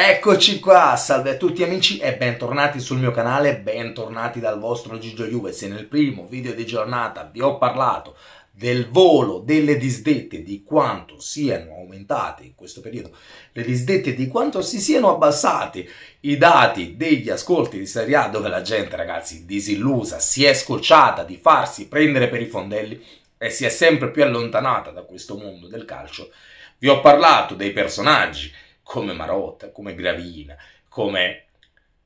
Eccoci qua, salve a tutti amici e bentornati sul mio canale, bentornati dal vostro Gigio Juve. Se nel primo video di giornata vi ho parlato del volo delle disdette, di quanto siano aumentate in questo periodo le disdette, di quanto si siano abbassati i dati degli ascolti di Serie A, dove la gente, ragazzi, disillusa, si è scocciata di farsi prendere per i fondelli e si è sempre più allontanata da questo mondo del calcio. Vi ho parlato dei personaggi come Marotta, come Gravina, come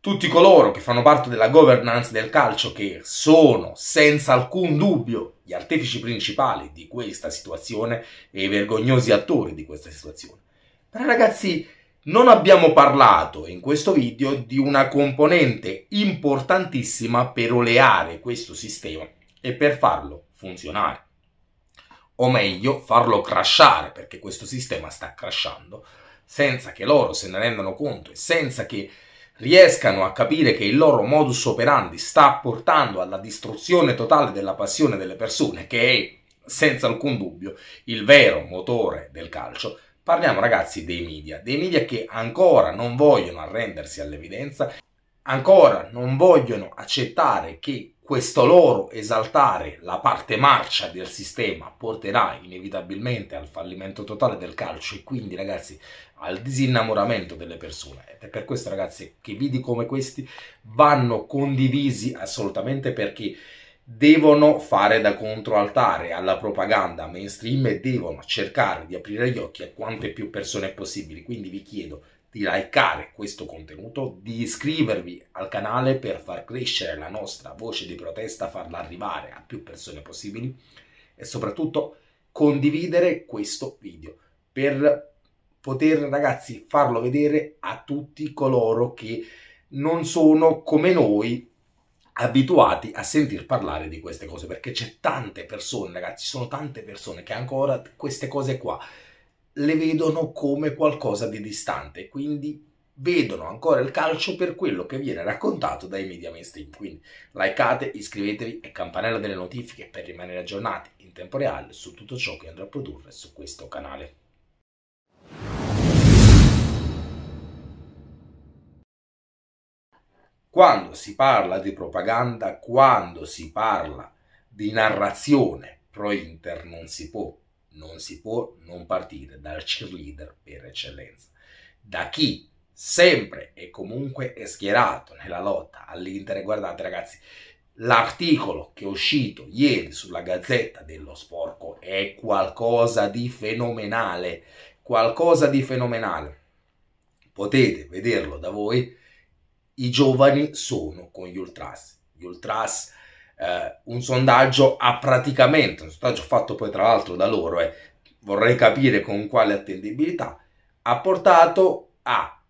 tutti coloro che fanno parte della governance del calcio, che sono senza alcun dubbio gli artefici principali di questa situazione e i vergognosi attori di questa situazione. Però ragazzi, non abbiamo parlato in questo video di una componente importantissima per oleare questo sistema e per farlo funzionare. O meglio, farlo crashare, perché questo sistema sta crashando senza che loro se ne rendano conto e senza che riescano a capire che il loro modus operandi sta portando alla distruzione totale della passione delle persone, che è senza alcun dubbio il vero motore del calcio, parliamo ragazzi dei media, dei media che ancora non vogliono arrendersi all'evidenza, ancora non vogliono accettare che questo loro esaltare la parte marcia del sistema porterà inevitabilmente al fallimento totale del calcio e quindi ragazzi al disinnamoramento delle persone ed è per questo ragazzi che vidi come questi vanno condivisi assolutamente perché devono fare da controaltare alla propaganda mainstream e devono cercare di aprire gli occhi a quante più persone possibili quindi vi chiedo di likeare questo contenuto, di iscrivervi al canale per far crescere la nostra voce di protesta, farla arrivare a più persone possibili e soprattutto condividere questo video per poter ragazzi farlo vedere a tutti coloro che non sono come noi abituati a sentir parlare di queste cose perché c'è tante persone ragazzi, ci sono tante persone che ancora queste cose qua le vedono come qualcosa di distante, quindi vedono ancora il calcio per quello che viene raccontato dai media mainstream. Quindi likeate, iscrivetevi e campanella delle notifiche per rimanere aggiornati in tempo reale su tutto ciò che andrò a produrre su questo canale. Quando si parla di propaganda, quando si parla di narrazione pro-Inter non si può non si può non partire dal cheerleader per eccellenza, da chi sempre e comunque è schierato nella lotta all'Inter. guardate ragazzi, l'articolo che è uscito ieri sulla Gazzetta dello Sporco è qualcosa di fenomenale, qualcosa di fenomenale. Potete vederlo da voi, i giovani sono con gli ultras. Gli ultras eh, un sondaggio a praticamente, un sondaggio fatto poi tra l'altro da loro e eh, vorrei capire con quale attendibilità, ha portato a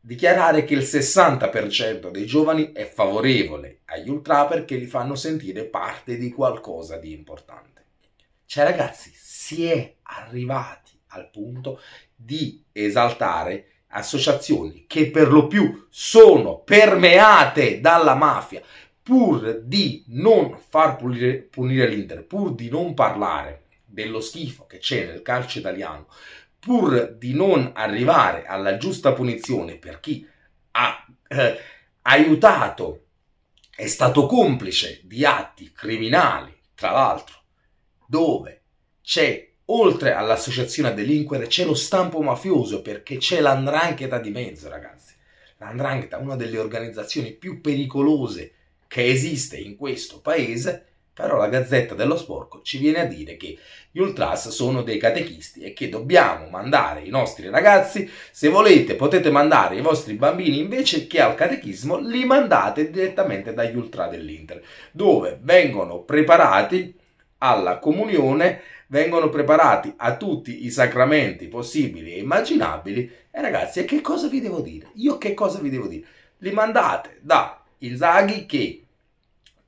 dichiarare che il 60% dei giovani è favorevole agli ultra perché li fanno sentire parte di qualcosa di importante. Cioè ragazzi, si è arrivati al punto di esaltare associazioni che per lo più sono permeate dalla mafia pur di non far punire, punire l'Inter, pur di non parlare dello schifo che c'è nel calcio italiano, pur di non arrivare alla giusta punizione per chi ha eh, aiutato, è stato complice di atti criminali, tra l'altro, dove c'è oltre all'associazione a delinquere c'è lo stampo mafioso perché c'è l'andrangheta di mezzo, ragazzi. L'andrangheta, una delle organizzazioni più pericolose che esiste in questo paese, però la Gazzetta dello Sporco ci viene a dire che gli ultras sono dei catechisti e che dobbiamo mandare i nostri ragazzi, se volete potete mandare i vostri bambini invece che al catechismo, li mandate direttamente dagli ultra dell'Inter, dove vengono preparati alla comunione, vengono preparati a tutti i sacramenti possibili e immaginabili. E ragazzi, e che cosa vi devo dire? Io che cosa vi devo dire? Li mandate da Inzaghi che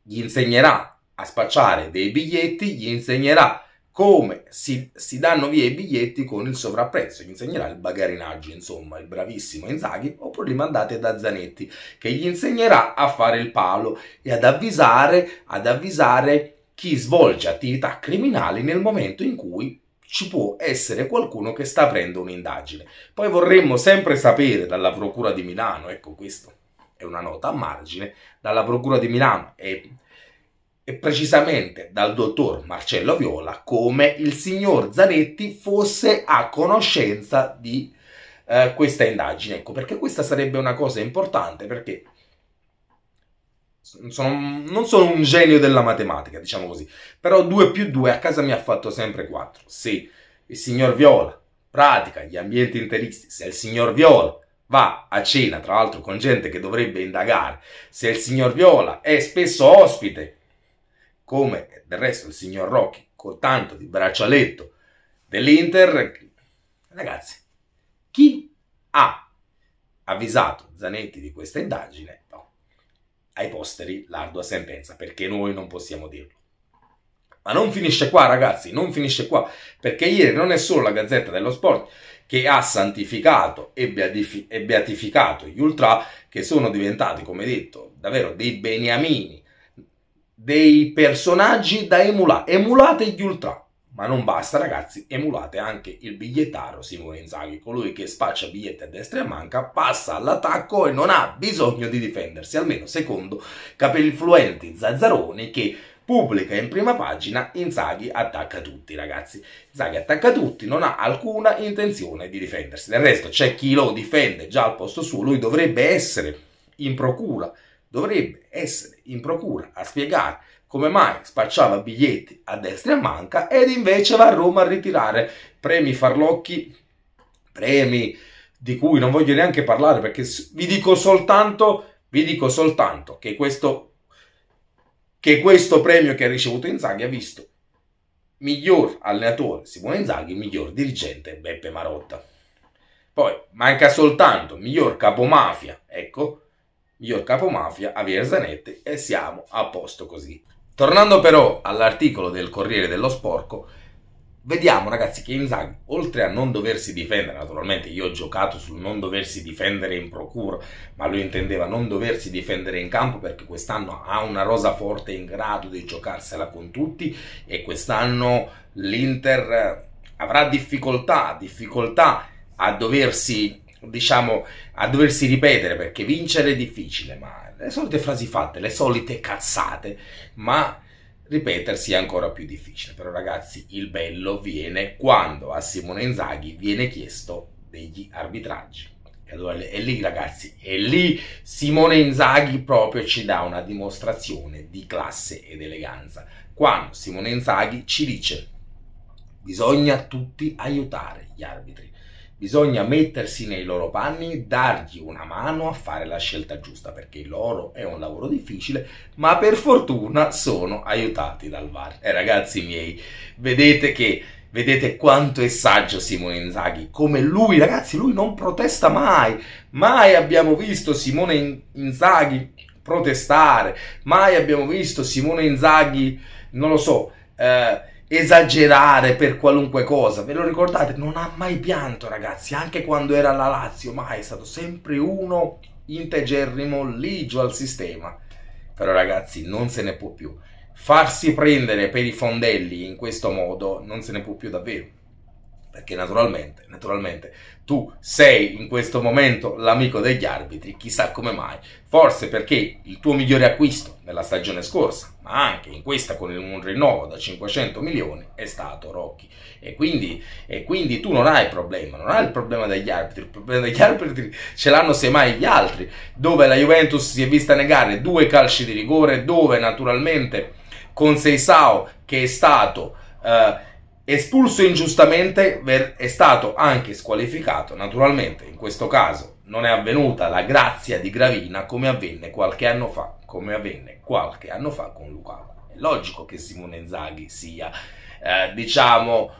gli insegnerà a spacciare dei biglietti, gli insegnerà come si, si, danno via i biglietti con il sovrapprezzo, gli insegnerà il bagarinaggio, insomma, il bravissimo Inzaghi, oppure li mandate da Zanetti, che gli insegnerà a fare il palo e ad avvisare, ad avvisare chi svolge attività criminali nel momento in cui ci può essere qualcuno che sta aprendo un'indagine. Poi vorremmo sempre sapere dalla Procura di Milano, ecco questo è una nota a margine, dalla Procura di Milano e, e precisamente dal dottor Marcello Viola come il signor Zanetti fosse a conoscenza di eh, questa indagine. Ecco, perché questa sarebbe una cosa importante, perché sono, non sono un genio della matematica, diciamo così, però 2 più 2 a casa mi ha fatto sempre 4. Se il signor Viola pratica gli ambienti interisti, se il signor Viola va a cena, tra l'altro con gente che dovrebbe indagare se il signor Viola è spesso ospite, come del resto il signor Rocchi, con tanto di braccialetto dell'Inter. Ragazzi, chi ha avvisato Zanetti di questa indagine? No. Ai posteri l'ardua sentenza, perché noi non possiamo dirlo. Ma non finisce qua, ragazzi, non finisce qua, perché ieri non è solo la Gazzetta dello Sport che ha santificato e, beatifi e beatificato gli ultra che sono diventati, come detto, davvero dei beniamini, dei personaggi da emulare. Emulate gli ultra, ma non basta, ragazzi, emulate anche il bigliettaro Simone Inzaghi, colui che spaccia biglietti a destra e a manca, passa all'attacco e non ha bisogno di difendersi, almeno secondo capelli fluenti Zazzaroni che pubblica in prima pagina, Inzaghi attacca tutti ragazzi. Inzaghi attacca tutti, non ha alcuna intenzione di difendersi. Del resto c'è chi lo difende già al posto suo, lui dovrebbe essere in procura, dovrebbe essere in procura a spiegare come mai spacciava biglietti a destra e a manca ed invece va a Roma a ritirare premi farlocchi, premi di cui non voglio neanche parlare perché vi dico soltanto, vi dico soltanto che questo che questo premio che ha ricevuto Inzaghi ha visto miglior allenatore Simone Inzaghi, miglior dirigente Beppe Marotta. Poi manca soltanto miglior capomafia, ecco, miglior capomafia Javier Zanetti e siamo a posto così. Tornando però all'articolo del Corriere dello Sporco, Vediamo ragazzi che Inzaghi, oltre a non doversi difendere, naturalmente io ho giocato sul non doversi difendere in procura, ma lui intendeva non doversi difendere in campo perché quest'anno ha una rosa forte in grado di giocarsela con tutti e quest'anno l'Inter eh, avrà difficoltà, difficoltà a doversi, diciamo, a doversi ripetere perché vincere è difficile, ma le solite frasi fatte, le solite cazzate, ma ripetersi è ancora più difficile. Però ragazzi, il bello viene quando a Simone Inzaghi viene chiesto degli arbitraggi. E allora è lì ragazzi, è lì Simone Inzaghi proprio ci dà una dimostrazione di classe ed eleganza. Quando Simone Inzaghi ci dice bisogna tutti aiutare gli arbitri. Bisogna mettersi nei loro panni, dargli una mano a fare la scelta giusta, perché loro è un lavoro difficile, ma per fortuna sono aiutati dal VAR. E eh, ragazzi miei, vedete che Vedete quanto è saggio Simone Inzaghi, come lui, ragazzi, lui non protesta mai. Mai abbiamo visto Simone Inzaghi protestare, mai abbiamo visto Simone Inzaghi, non lo so, eh, esagerare per qualunque cosa. Ve lo ricordate? Non ha mai pianto, ragazzi, anche quando era alla Lazio, mai è stato sempre uno integerrimo ligio al sistema. Però ragazzi, non se ne può più. Farsi prendere per i fondelli in questo modo non se ne può più davvero perché naturalmente, naturalmente tu sei in questo momento l'amico degli arbitri, chissà come mai, forse perché il tuo migliore acquisto nella stagione scorsa, ma anche in questa con un rinnovo da 500 milioni, è stato Rocchi. E quindi, e quindi tu non hai problema, non hai il problema degli arbitri, il problema degli arbitri ce l'hanno semmai gli altri, dove la Juventus si è vista negare due calci di rigore, dove naturalmente con Seisao che è stato... Eh, Espulso ingiustamente è stato anche squalificato, naturalmente in questo caso non è avvenuta la grazia di Gravina come avvenne qualche anno fa, come avvenne qualche anno fa con Lukaku. È logico che Simone Zaghi sia, eh, diciamo,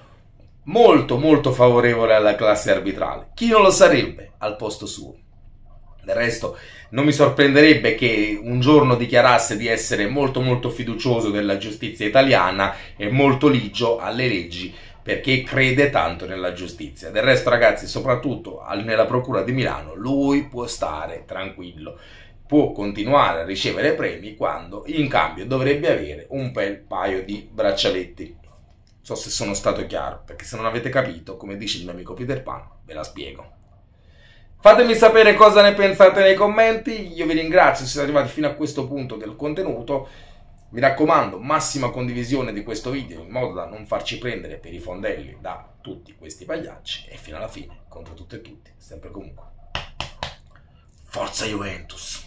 molto molto favorevole alla classe arbitrale. Chi non lo sarebbe al posto suo? Del resto non mi sorprenderebbe che un giorno dichiarasse di essere molto molto fiducioso della giustizia italiana e molto ligio alle leggi perché crede tanto nella giustizia. Del resto ragazzi, soprattutto nella Procura di Milano, lui può stare tranquillo può continuare a ricevere premi quando in cambio dovrebbe avere un bel paio di braccialetti. Non So se sono stato chiaro, perché se non avete capito, come dice il mio amico Peter Pan, ve la spiego. Fatemi sapere cosa ne pensate nei commenti, io vi ringrazio se siete arrivati fino a questo punto del contenuto. Mi raccomando, massima condivisione di questo video in modo da non farci prendere per i fondelli da tutti questi pagliacci e fino alla fine, contro tutte e tutti, sempre comunque. Forza Juventus!